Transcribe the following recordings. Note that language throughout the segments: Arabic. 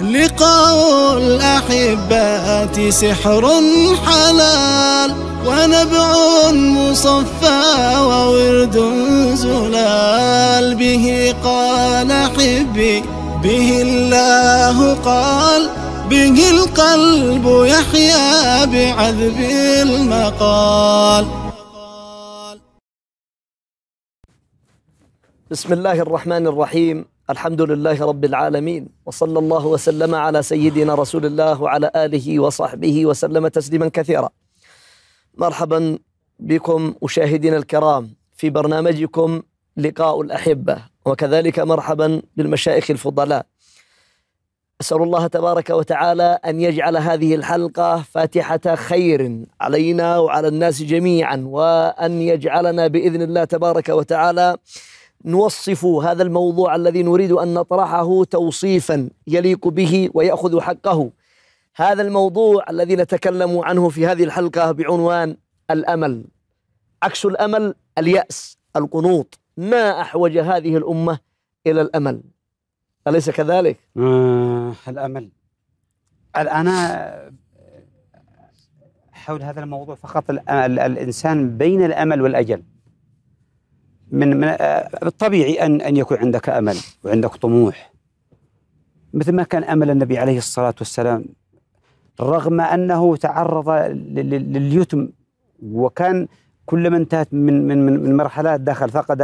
لقاء الأحبات سحر حلال ونبع مصفى وورد زلال به قال حبي به الله قال به القلب يحيا بعذب المقال بسم الله الرحمن الرحيم الحمد لله رب العالمين وصلى الله وسلم على سيدنا رسول الله وعلى آله وصحبه وسلم تسليما كثيرا مرحبا بكم مشاهدينا الكرام في برنامجكم لقاء الأحبة وكذلك مرحبا بالمشايخ الفضلاء أسأل الله تبارك وتعالى أن يجعل هذه الحلقة فاتحة خير علينا وعلى الناس جميعا وأن يجعلنا بإذن الله تبارك وتعالى نوصف هذا الموضوع الذي نريد ان نطرحه توصيفا يليق به وياخذ حقه. هذا الموضوع الذي نتكلم عنه في هذه الحلقه بعنوان الامل. عكس الامل الياس، القنوط، ما احوج هذه الامه الى الامل. اليس كذلك؟ آه الامل. انا حول هذا الموضوع فقط الانسان بين الامل والاجل. من, من الطبيعي آه، ان ان يكون عندك امل وعندك طموح مثل ما كان امل النبي عليه الصلاه والسلام رغم انه تعرض لليتم وكان كلما انتهت من من من, من مرحلات دخل فقد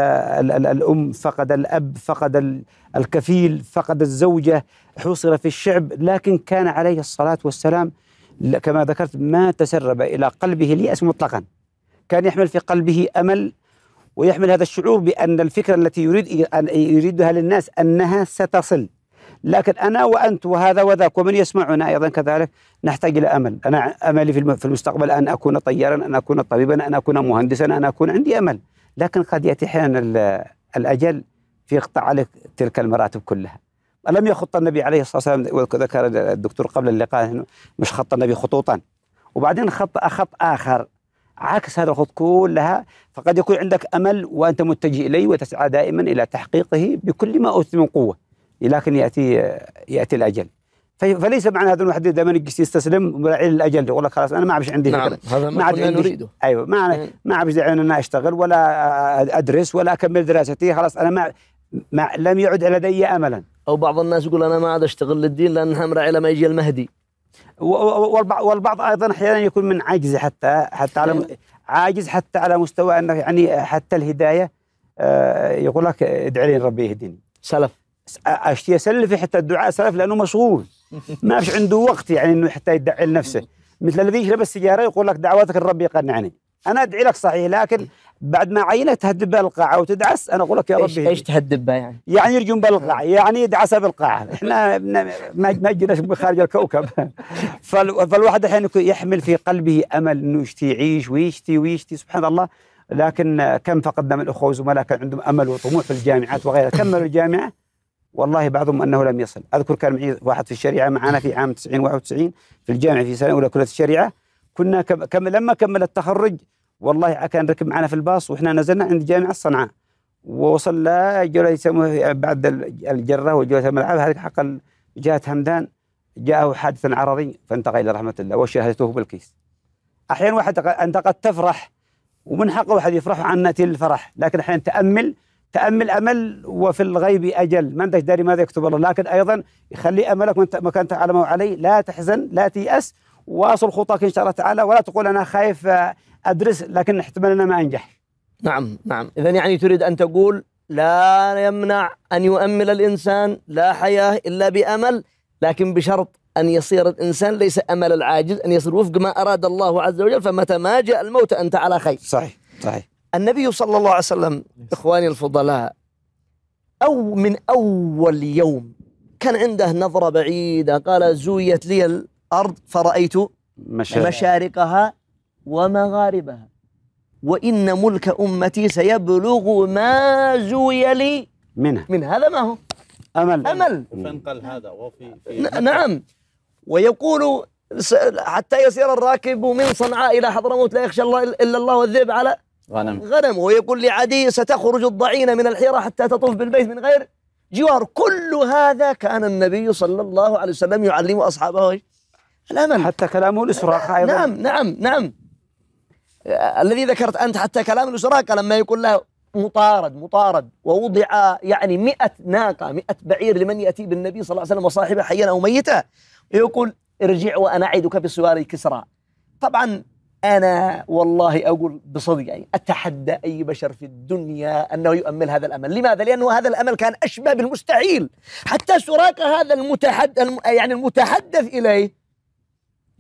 الام فقد الاب فقد الكفيل فقد الزوجه حوصر في الشعب لكن كان عليه الصلاه والسلام كما ذكرت ما تسرب الى قلبه الياس مطلقا كان يحمل في قلبه امل ويحمل هذا الشعور بأن الفكرة التي يريد أن يريدها للناس أنها ستصل لكن أنا وأنت وهذا وذاك ومن يسمعنا أيضا كذلك نحتاج إلى أمل أنا أملي في المستقبل أن أكون طيارا أن أكون طبيبا أن أكون مهندسا أن أكون عندي أمل لكن قد يأتي أحيانا الأجل في يقطع لك تلك المراتب كلها ألم يخط النبي عليه الصلاة والسلام وذكر الدكتور قبل اللقاء مش خط النبي خطوطا وبعدين خط خط آخر عكس هذا الخط كلها فقد يكون عندك امل وانت متجه اليه وتسعى دائما الى تحقيقه بكل ما اوتي من قوه لكن ياتي ياتي الاجل فليس معنى هذا الواحد دائما يجلس يستسلم الى الاجل يقول لك خلاص انا ما عادش عندي نعم فكره هذا ما كنا نريده ايوه ما ما عادش انا اشتغل ولا ادرس ولا اكمل دراستي خلاص انا ما, ما لم يعد لدي املا او بعض الناس يقول انا ما عاد اشتغل للدين لانها مرعي لما يجي المهدي والبعض ايضا احيانا يكون من عاجز حتى حتى على إيه. عاجز حتى على مستوى انه يعني حتى الهدايه آه، يقول لك ادعي لي ربي يهديني سلف اشتي اسلف حتى الدعاء سلف لانه مشغول ما فيش عنده وقت يعني انه حتى يدعي لنفسه مثل الذي يشرب السياره يقول لك دعواتك لربي يقنعني انا ادعي لك صحيح لكن بعد ما عينه تهدب بها القاعه وتدعس انا اقول لك يا ربي ايش تهدب بها يعني؟ يعني يرجون بالقاعة آه. يعني يدعسها بالقاعة احنا ما جينا خارج الكوكب فالواحد الحين يحمل في قلبه امل انه يشتي يعيش ويشتي ويشتي سبحان الله لكن كم فقدنا من اخوه وزملاء كان عندهم امل وطموح في الجامعات وغيرها كملوا الجامعه والله بعضهم انه لم يصل اذكر كان معي واحد في الشريعه معنا في عام 90 91 في الجامعه في سنه اولى كليه الشريعه كنا كم لما كمل التخرج والله كان ركب معنا في الباص واحنا نزلنا عند جامعه صنعاء لا جرى يسموها بعد الجره وجوله الملعب هذه حق جهه همدان جاءه حادث عرضي فانتقل الى رحمه الله وشهدته بالكيس. احيانا واحد انت قد تفرح ومن حق واحد يفرح عن الفرح، لكن احيانا تامل تامل امل وفي الغيب اجل، ما انت داري ماذا يكتب الله، لكن ايضا يخلي املك ما كنت علمه عليه، لا تحزن، لا تيأس، واصل خطاك ان شاء الله تعالى ولا تقول انا خايف آه، ادرس لكن احتمال انا ما انجح نعم نعم اذا يعني تريد ان تقول لا يمنع ان يؤمل الانسان لا حياه الا بامل لكن بشرط أن يصير الإنسان ليس أمل العاجز أن يصير وفق ما أراد الله عز وجل فمتى ما جاء الموت أنت على خير صحيح صحيح النبي صلى الله عليه وسلم إخواني الفضلاء أو من أول يوم كان عنده نظرة بعيدة قال زويت لي الأرض فرأيت مشارقها ومغاربها وإن ملك أمتي سيبلغ ما زوي لي منه من هذا ما هو أمل أمل فانقل هذا وفي نعم ويقول حتى يسير الراكب من صنعاء إلى حضرموت لا يخشى الله إلا الله والذئب على غنم غنم ويقول لعدي ستخرج الضعينة من الحيرة حتى تطوف بالبيت من غير جوار كل هذا كان النبي صلى الله عليه وسلم يعلم أصحابه الأمل حتى كلامه الإسراء أيضا نعم نعم نعم الذي ذكرت أنت حتى كلام الوزراء لما يقول له مطارد مطارد ووضع يعني مئة ناقة مئة بعير لمن يأتي بالنبي صلى الله عليه وسلم وصاحبه حيا أو ميتا يقول ارجع وأنا أعدك بسوار كسرى طبعا أنا والله أقول بصدق يعني أتحدى أي بشر في الدنيا أنه يؤمل هذا الأمل لماذا؟ لأنه هذا الأمل كان أشبه بالمستحيل حتى سراقة هذا المتحد يعني المتحدث إليه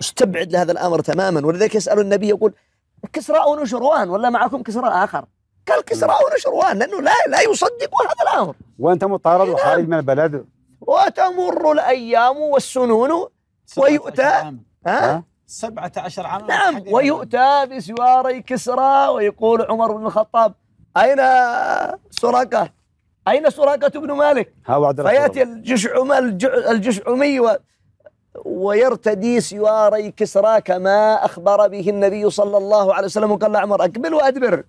استبعد لهذا الأمر تماما ولذلك يسأل النبي يقول كسراء ونشروان ولا معكم كسراء آخر قال كسراء ونشروان لأنه لا لا يصدق هذا الأمر وأنت مطارد وخارج من البلد وتمر الأيام والسنون ويؤتى ها؟ سبعة عشر عاما نعم ويؤتى بسواري كسرى ويقول عمر بن الخطاب أين سراقة أين سراقة بن مالك ها فيأتي الجشعمي الجشعمي ويرتدي سواري كسرى كما أخبر به النبي صلى الله عليه وسلم قال عمر أقبل وأدبر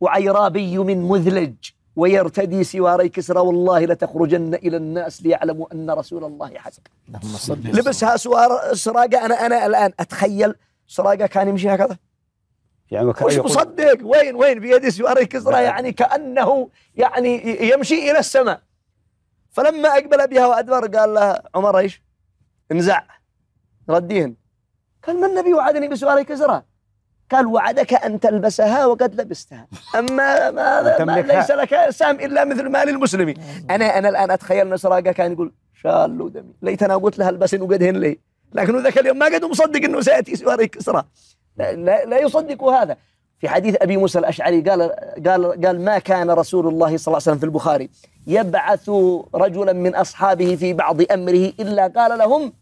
وعيرابي من مذلج ويرتدي سواري كسرى والله لتخرجن إلى الناس ليعلموا أن رسول الله حسن لبسها سوار سراقة أنا أنا الآن أتخيل سراقة كان يمشي هكذا يعني وش مصدق وين وين بيدي سواري كسرى نعم. يعني كأنه يعني يمشي إلى السماء فلما أقبل بها وأدبر قال لها عمر إيش انزع رديهن قال ما النبي وعدني بسؤالي كزرة قال وعدك أن تلبسها وقد لبستها أما ما, ما ليس لك سام إلا مثل مال المسلم أنا أنا الآن أتخيل نسراقة كان يقول شالوا دمي ليتنا قلت لها البسن وقدهن لي لكنه ذاك اليوم ما قد مصدق أنه سيأتي سواري كسرى لا, لا, لا يصدق هذا في حديث أبي موسى الأشعري قال, قال, قال ما كان رسول الله صلى الله عليه وسلم في البخاري يبعث رجلا من أصحابه في بعض أمره إلا قال لهم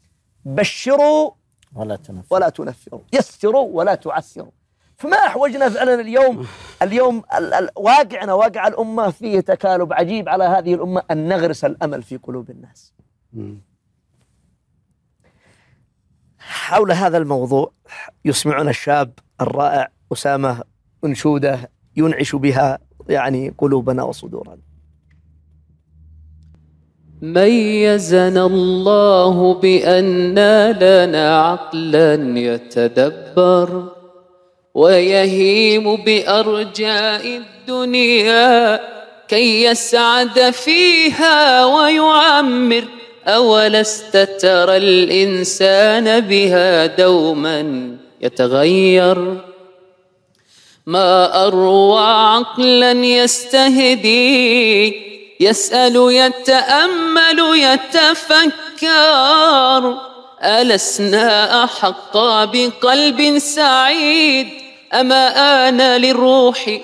بشروا ولا تنفروا ولا تنفروا يسروا ولا تعسروا فما أحوجنا فعلا اليوم اليوم واقعنا واقع الأمة فيه تكالب عجيب على هذه الأمة أن نغرس الأمل في قلوب الناس حول هذا الموضوع يسمعنا الشاب الرائع أسامة أنشودة ينعش بها يعني قلوبنا وصدورنا ميزنا الله بأن لنا عقلا يتدبر ويهيم بأرجاء الدنيا كي يسعد فيها ويعمر أولست ترى الإنسان بها دوما يتغير ما اروع عقلا يستهدي يسأل يتأمل يتفكر ألسنا أحق بقلب سعيد أما آن للروح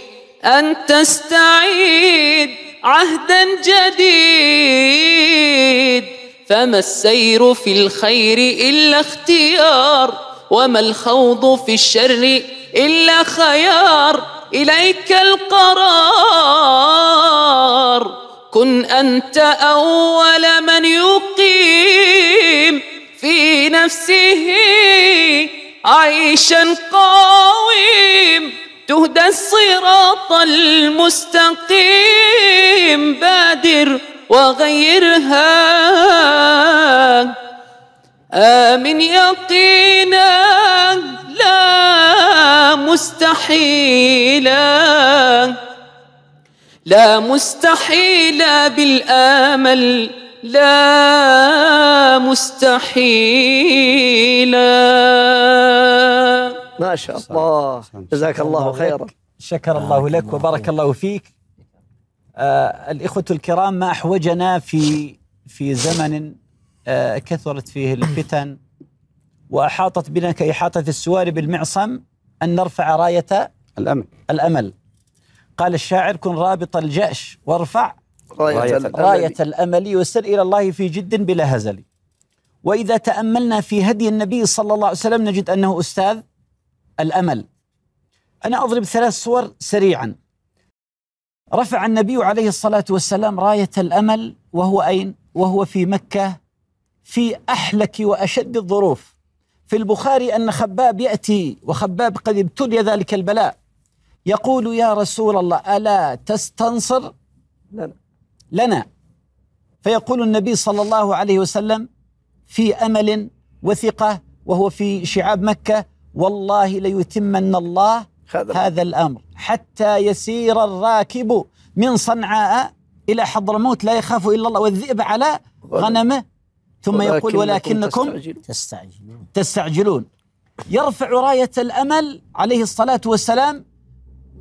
أن تستعيد عهدا جديد فما السير في الخير إلا اختيار وما الخوض في الشر إلا خيار إليك القرار كن أنت أول من يقيم في نفسه عيشا قويم تهدى الصراط المستقيم بادر وغيرها آمن يقينا مستحيلا لا مستحيلا بالآمل لا مستحيلا ما شاء الله جزاك الله خيرا شكر الله لك وبارك الله فيك آه الإخوة الكرام ما أحوجنا في في زمن آه كثرت فيه الفتن وأحاطت بنا كإحاطة السوار بالمعصم أن نرفع راية الأمل الأمل قال الشاعر كن رابط الجأش وارفع راية, راية, الأمل. راية الأمل وسر إلى الله في جد بلا هزل وإذا تأملنا في هدي النبي صلى الله عليه وسلم نجد أنه أستاذ الأمل أنا أضرب ثلاث صور سريعا رفع النبي عليه الصلاة والسلام راية الأمل وهو أين؟ وهو في مكة في أحلك وأشد الظروف في البخاري أن خباب يأتي وخباب قد ابتلي ذلك البلاء يقول يا رسول الله ألا تستنصر لنا, لنا فيقول النبي صلى الله عليه وسلم في أمل وثقة وهو في شعاب مكة والله ليتمن الله هذا, هذا الأمر حتى يسير الراكب من صنعاء إلى حضرموت لا يخاف إلا الله والذئب على غنمه ثم ولكن يقول ولكنكم تستعجلون, تستعجلون, تستعجلون يرفع راية الأمل عليه الصلاة والسلام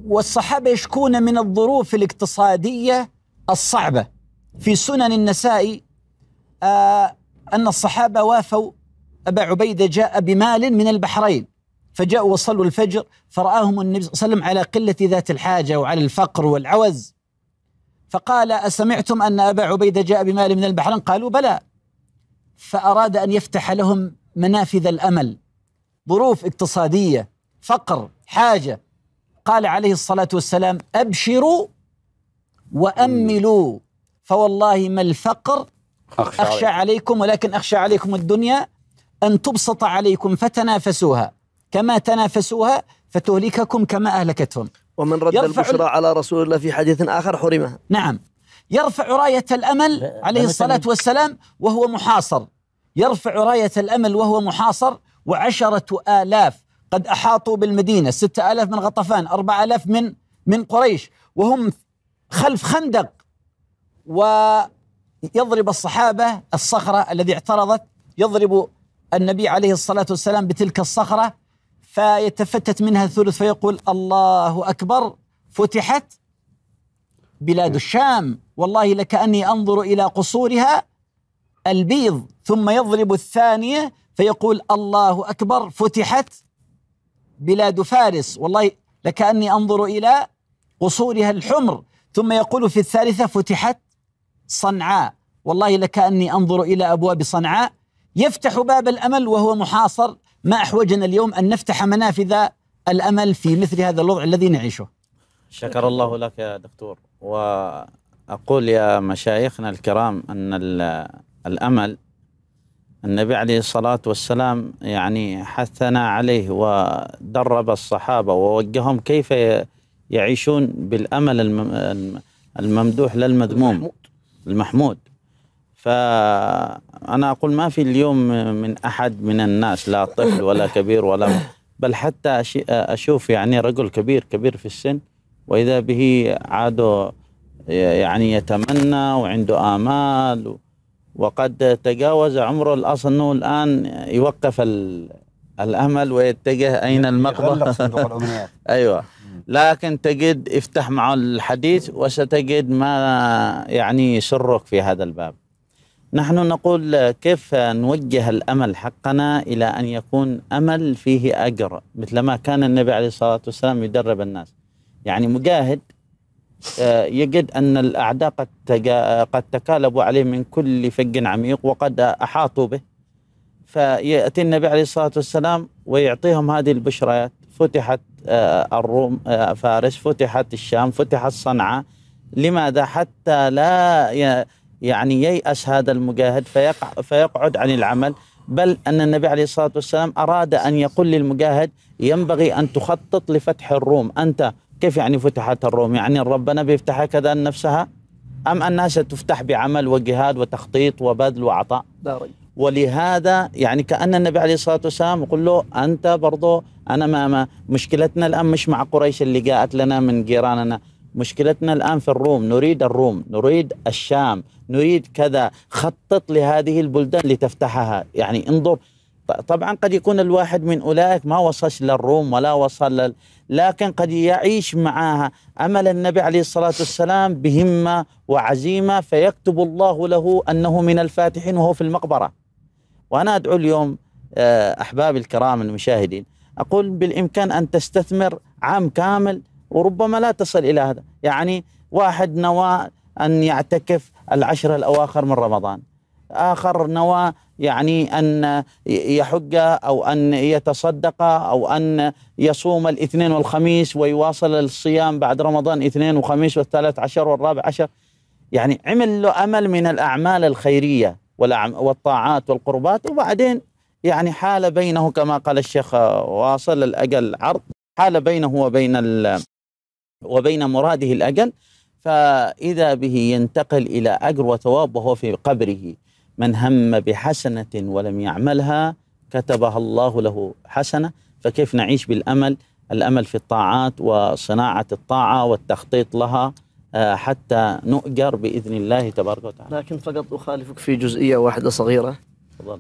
والصحابة يشكون من الظروف الاقتصادية الصعبة في سنن النسائي آه أن الصحابة وافوا أبا عبيدة جاء بمال من البحرين فجاءوا وصلوا الفجر فرآهم النبي صلى الله عليه وسلم على قلة ذات الحاجة وعلى الفقر والعوز فقال أسمعتم أن أبا عبيدة جاء بمال من البحرين قالوا بلى فأراد أن يفتح لهم منافذ الأمل ظروف اقتصادية فقر حاجة قال عليه الصلاة والسلام أبشروا وأملوا فوالله ما الفقر أخشى, أخشى عليكم ولكن أخشى عليكم الدنيا أن تبسط عليكم فتنافسوها كما تنافسوها فتهلككم كما أهلكتهم ومن رد البشرى على رسول الله في حديث آخر حرمها نعم يرفع راية الأمل عليه الصلاة والسلام وهو محاصر يرفع راية الأمل وهو محاصر وعشرة آلاف قد أحاطوا بالمدينة ستة آلاف من غطفان أربعة آلاف من من قريش وهم خلف خندق ويضرب الصحابة الصخرة الذي اعترضت يضرب النبي عليه الصلاة والسلام بتلك الصخرة فيتفتت منها الثلث فيقول الله أكبر فتحت بلاد الشام والله لكأني أنظر إلى قصورها البيض ثم يضرب الثانية فيقول الله أكبر فتحت بلاد فارس والله لكأني أنظر إلى قصورها الحمر ثم يقول في الثالثة فتحت صنعاء والله لكأني أنظر إلى أبواب صنعاء يفتح باب الأمل وهو محاصر ما أحوجنا اليوم أن نفتح منافذ الأمل في مثل هذا الوضع الذي نعيشه شكر الله لك يا دكتور وأقول يا مشايخنا الكرام أن الأمل النبي عليه الصلاة والسلام يعني حثنا عليه ودرب الصحابة ووجههم كيف يعيشون بالأمل الممدوح لا المذموم المحمود فأنا أقول ما في اليوم من أحد من الناس لا طفل ولا كبير ولا بل حتى أشوف يعني رجل كبير كبير في السن وإذا به عاد يعني يتمنى وعنده آمال وقد تجاوز عمره الأصل أنه الآن يوقف الأمل ويتجه أين المقبرة أيوة لكن تجد افتح معه الحديث وستجد ما يعني يسرك في هذا الباب نحن نقول كيف نوجه الأمل حقنا إلى أن يكون أمل فيه أجر مثلما كان النبي عليه الصلاة والسلام يدرب الناس يعني مجاهد آه، يجد أن الأعداء قد قد تكالبوا عليه من كل فج عميق وقد أحاطوا به فيأتي النبي عليه الصلاة والسلام ويعطيهم هذه البشريات فتحت آه، الروم آه، فارس فتحت الشام فتحت صنعاء لماذا حتى لا يعني ييأس هذا المجاهد فيقع فيقعد عن العمل بل أن النبي عليه الصلاة والسلام أراد أن يقول للمجاهد ينبغي أن تخطط لفتح الروم أنت كيف يعني فتحت الروم يعني ربنا بيفتحها كذا نفسها أم أنها ستفتح بعمل وجهاد وتخطيط وبذل وعطاء داري. ولهذا يعني كأن النبي عليه الصلاة والسلام يقول له أنت برضو أنا ما, ما مشكلتنا الآن مش مع قريش اللي جاءت لنا من جيراننا مشكلتنا الآن في الروم نريد الروم نريد الشام نريد كذا خطط لهذه البلدان لتفتحها يعني انظر طبعا قد يكون الواحد من أولئك ما وصلش للروم ولا وصل لل... لكن قد يعيش معها أمل النبي عليه الصلاة والسلام بهمة وعزيمة فيكتب الله له أنه من الفاتحين وهو في المقبرة وأنا أدعو اليوم آه، أحبابي الكرام المشاهدين أقول بالإمكان أن تستثمر عام كامل وربما لا تصل إلى هذا يعني واحد نوى أن يعتكف العشر الأواخر من رمضان آخر نوى يعني أن يحج أو أن يتصدق أو أن يصوم الاثنين والخميس ويواصل الصيام بعد رمضان اثنين وخميس والثالث عشر والرابع عشر يعني عمل له أمل من الأعمال الخيرية والطاعات والقربات وبعدين يعني حال بينه كما قال الشيخ واصل الأجل عرض حال بينه وبين وبين مراده الأجل فإذا به ينتقل إلى أجر وثواب وهو في قبره من هم بحسنة ولم يعملها كتبها الله له حسنة فكيف نعيش بالأمل الأمل في الطاعات وصناعة الطاعة والتخطيط لها آه، حتى نؤجر بإذن الله تبارك وتعالى لكن فقط أخالفك في جزئية واحدة صغيرة تفضل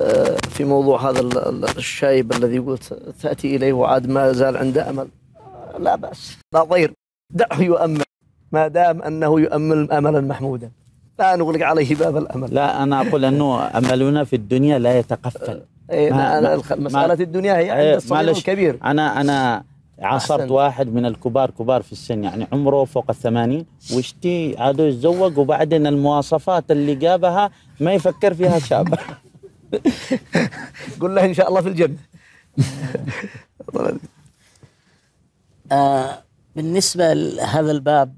آه، في موضوع هذا الشايب الذي قلت تأتي إليه وعاد ما زال عنده أمل لا بأس لا ضير دعه يؤمل ما دام أنه يؤمل أملا محمودا لا نغلق عليه باب الامل لا انا اقول انه املنا في الدنيا لا يتقفل إيه، ما مساله الدنيا هي عند إيه، الصغير والكبير انا انا عاصرت واحد من الكبار كبار في السن يعني عمره فوق الثمانين وشتي عادوا يتزوج وبعدين المواصفات اللي جابها ما يفكر فيها شاب قل له ان شاء الله في الجنه آه، بالنسبه لهذا الباب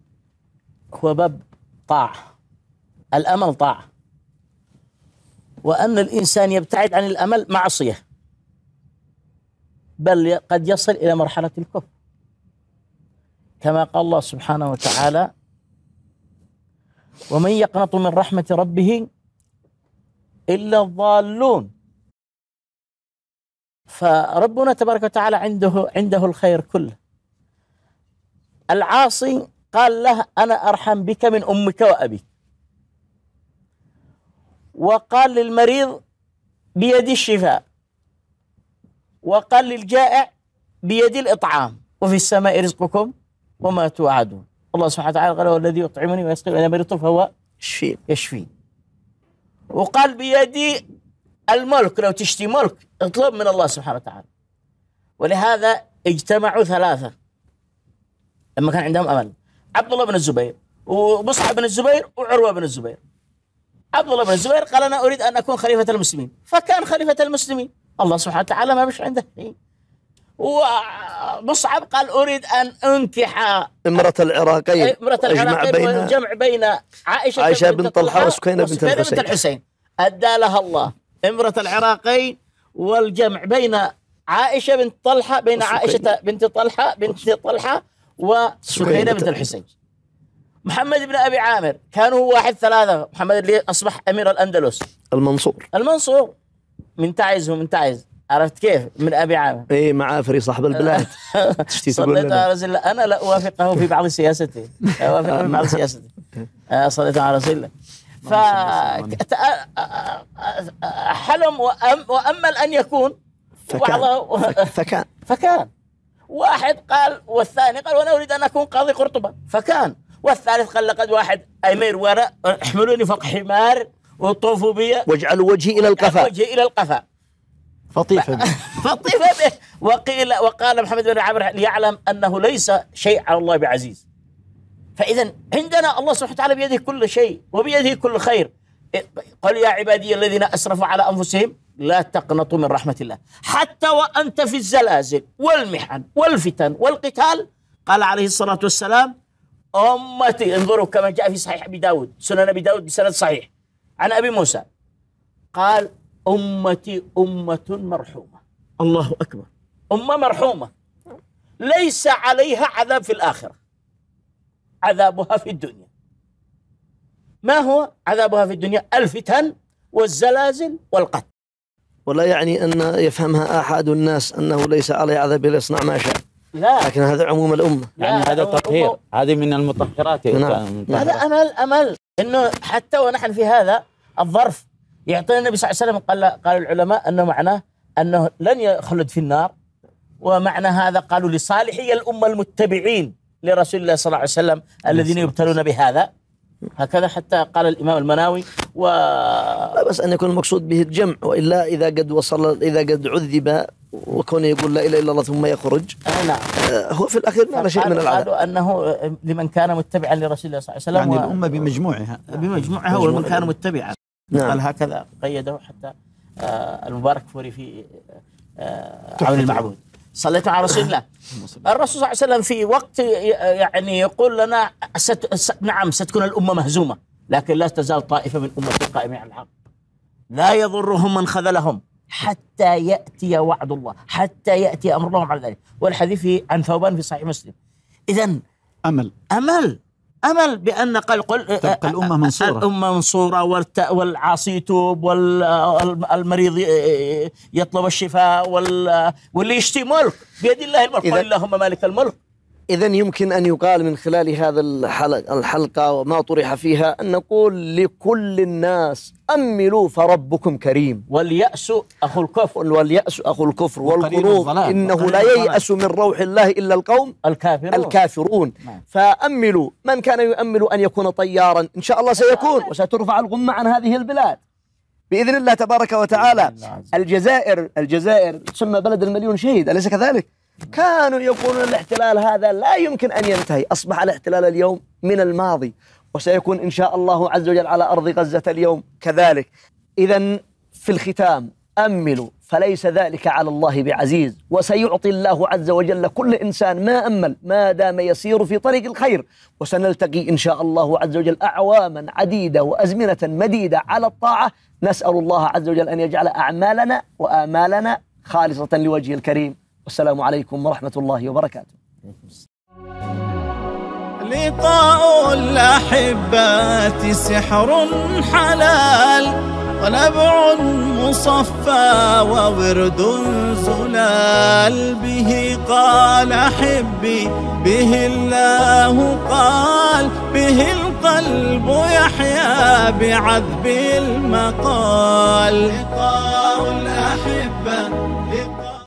هو باب طاعه الأمل طاعة وأن الإنسان يبتعد عن الأمل معصية بل قد يصل إلى مرحلة الكفر كما قال الله سبحانه وتعالى ومن يقنط من رحمة ربه إلا الضالون فربنا تبارك وتعالى عنده عنده الخير كله العاصي قال له أنا أرحم بك من أمك وأبيك وقال للمريض بيد الشفاء وقال للجائع بيد الإطعام وفي السماء رزقكم وما توعدون الله سبحانه وتعالى قال والذي يطعمني ويسقي وانا مريض فهو يشفي وقال بيدي الملك لو تشتي ملك اطلب من الله سبحانه وتعالى ولهذا اجتمعوا ثلاثة لما كان عندهم أمل عبد الله بن الزبير ومصعب بن الزبير وعروة بن الزبير عبد الله بن الزبير قال أنا أريد أن أكون خليفة المسلمين فكان خليفة المسلمين الله سبحانه وتعالى ما مش عنده شيء ومصعب قال أريد أن أنكح امرأة العراقين إيه، امرأة العراقين والجمع بين عائشة, عائشة بنت طلحة وسكينة بنت الحسين, الحسين أدى لها الله امرأة العراقين والجمع بين عائشة بنت طلحة بين عائشة بنت طلحة بنت طلحة وسكينة بنت الحسين محمد بن ابي عامر كان هو واحد ثلاثه محمد اللي اصبح امير الاندلس المنصور المنصور من تعز ومن تعز عرفت كيف من ابي عامر اي معافري صاحب البلاد صليت على رسول الله انا لا اوافقه في بعض سياسته اوافقه في بعض سياسته آه، صليت على رسول الله ف حلم وأم وامل ان يكون فكان فكان فكان واحد قال والثاني قال وانا اريد ان اكون قاضي قرطبه فكان والثالث قال لقد واحد أمير وراء احملوني فوق حمار وطوفوا بي واجعلوا وجهي إلى القفا وجهي إلى القفا فطيف به فطيف به وقيل وقال محمد بن عامر ليعلم أنه ليس شيء على الله بعزيز فإذا عندنا الله سبحانه وتعالى بيده كل شيء وبيده كل خير قل يا عبادي الذين أسرفوا على أنفسهم لا تقنطوا من رحمة الله حتى وأنت في الزلازل والمحن والفتن والقتال قال عليه الصلاة والسلام أمتي انظروا كما جاء في صحيح أبي داود سنن أبي داود بسند صحيح عن أبي موسى قال أمتي أمة مرحومة الله أكبر أمة مرحومة ليس عليها عذاب في الآخرة عذابها في الدنيا ما هو عذابها في الدنيا الفتن والزلازل والقتل ولا يعني أن يفهمها أحد الناس أنه ليس عليه عذاب ليصنع ما شاء لا لكن هذا عموم الامه يعني هذا تطهير هذه من المطهرات نعم. هذا امل امل انه حتى ونحن في هذا الظرف يعطينا النبي صلى الله عليه وسلم قال قال العلماء انه معناه انه لن يخلد في النار ومعنى هذا قالوا لصالحي الامه المتبعين لرسول الله صلى الله عليه وسلم الذين يبتلون بهذا هكذا حتى قال الامام المناوي و لا بس ان يكون المقصود به الجمع والا اذا قد وصل اذا قد عذب وكونه يقول لا اله الا الله ثم يخرج نعم آه، هو في الاخير على شيء من العذاب انه آه، لمن كان متبعا لرسول الله صلى الله عليه وسلم يعني الامه بمجموعها بمجموعها ولمن كان متبعا نعم. قال هكذا قيده حتى آه، المبارك فوري في عون المعبود صليت على رسول الله الرسول صلى الله عليه وسلم في وقت يعني يقول لنا ست نعم ستكون الامه مهزومه لكن لا تزال طائفه من امه القائمه على الحق لا يضرهم من خذلهم حتى يأتي وعد الله حتى يأتي أمر الله على ذلك والحديث عن ثوبان في صحيح مسلم إذا أمل أمل امل بان قال قل تبقى الامه آه، آه، آه، منصوره الامه منصوره والعاصي يتوب والمريض يطلب الشفاء واللي يشتي ملك بيد الله الملك قل اللهم مالك الملك إذا يمكن أن يقال من خلال هذا الحلقة وما طرح فيها أن نقول لكل الناس أملوا فربكم كريم واليأس أخو الكفر واليأس أخو الكفر والقنوط إنه لا ييأس من روح الله إلا القوم الكافرون, الكافرون. نعم. فأملوا من كان يؤمل أن يكون طيارا إن شاء الله سيكون نعم. وسترفع الغمة عن هذه البلاد بإذن الله تبارك وتعالى نعم. الجزائر الجزائر تسمى بلد المليون شهيد أليس كذلك؟ كانوا يقولون الاحتلال هذا لا يمكن أن ينتهي أصبح الاحتلال اليوم من الماضي وسيكون إن شاء الله عز وجل على أرض غزة اليوم كذلك إذا في الختام أملوا فليس ذلك على الله بعزيز وسيعطي الله عز وجل كل إنسان ما أمل ما دام يسير في طريق الخير وسنلتقي إن شاء الله عز وجل أعواما عديدة وأزمنة مديدة على الطاعة نسأل الله عز وجل أن يجعل أعمالنا وآمالنا خالصة لوجهه الكريم والسلام عليكم ورحمة الله وبركاته لقاء الأحبات سحر حلال ونبع مصفى وورد زلال به قال حبي به الله قال به القلب يحيا بعذب المقال لقاء الأحبة